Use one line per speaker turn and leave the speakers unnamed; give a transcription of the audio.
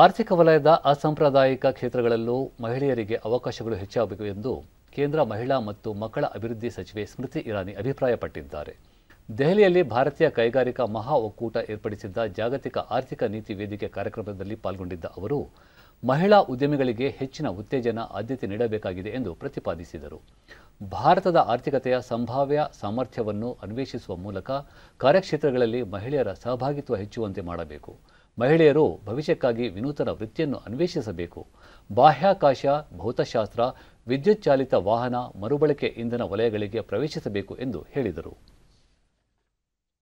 ಆರ್ಥಿಕ ವಲಯದ ಅಸಾಂಪ್ರದಾಯಿಕ ಕ್ಷೇತ್ರಗಳಲ್ಲೂ ಮಹಿಳೆಯರಿಗೆ ಅವಕಾಶಗಳು ಹೆಚ್ಚಾಗಬೇಕು ಎಂದು ಕೇಂದ್ರ ಮಹಿಳಾ ಮತ್ತು ಮಕ್ಕಳ ಅಭಿವೃದ್ಧಿ ಸಚಿವೆ ಸ್ಮೃತಿ ಇರಾನಿ ಅಭಿಪ್ರಾಯಪಟ್ಟಿದ್ದಾರೆ ದೆಹಲಿಯಲ್ಲಿ ಭಾರತೀಯ ಕೈಗಾರಿಕಾ ಮಹಾ ಒಕ್ಕೂಟ ಏರ್ಪಡಿಸಿದ್ದ ಜಾಗತಿಕ ಆರ್ಥಿಕ ನೀತಿ ವೇದಿಕೆ ಕಾರ್ಯಕ್ರಮದಲ್ಲಿ ಪಾಲ್ಗೊಂಡಿದ್ದ ಅವರು ಮಹಿಳಾ ಉದ್ಯಮಿಗಳಿಗೆ ಹೆಚ್ಚಿನ ಉತ್ತೇಜನ ಆದ್ಯತೆ ನೀಡಬೇಕಾಗಿದೆ ಎಂದು ಪ್ರತಿಪಾದಿಸಿದರು ಭಾರತದ ಆರ್ಥಿಕತೆಯ ಸಂಭಾವ್ಯ ಸಾಮರ್ಥ್ಯವನ್ನು ಅನ್ವೇಷಿಸುವ ಮೂಲಕ ಕಾರ್ಯಕ್ಷೇತ್ರಗಳಲ್ಲಿ ಮಹಿಳೆಯರ ಸಹಭಾಗಿತ್ವ ಹೆಚ್ಚುವಂತೆ ಮಾಡಬೇಕು ಮಹಿಳೆಯರು ಭವಿಷ್ಯಕ್ಕಾಗಿ ವಿನೂತನ ವೃತ್ತಿಯನ್ನು ಅನ್ವೇಷಿಸಬೇಕು ಬಾಹ್ಯಾಕಾಶ ಭೌತಶಾಸ್ತ್ರ ವಿದ್ಯುತ್ ಚಾಲಿತ ವಾಹನ ಮರುಬಳಕೆ ಇಂಧನ ವಲಯಗಳಿಗೆ ಪ್ರವೇಶಿಸಬೇಕು ಎಂದು ಹೇಳಿದರು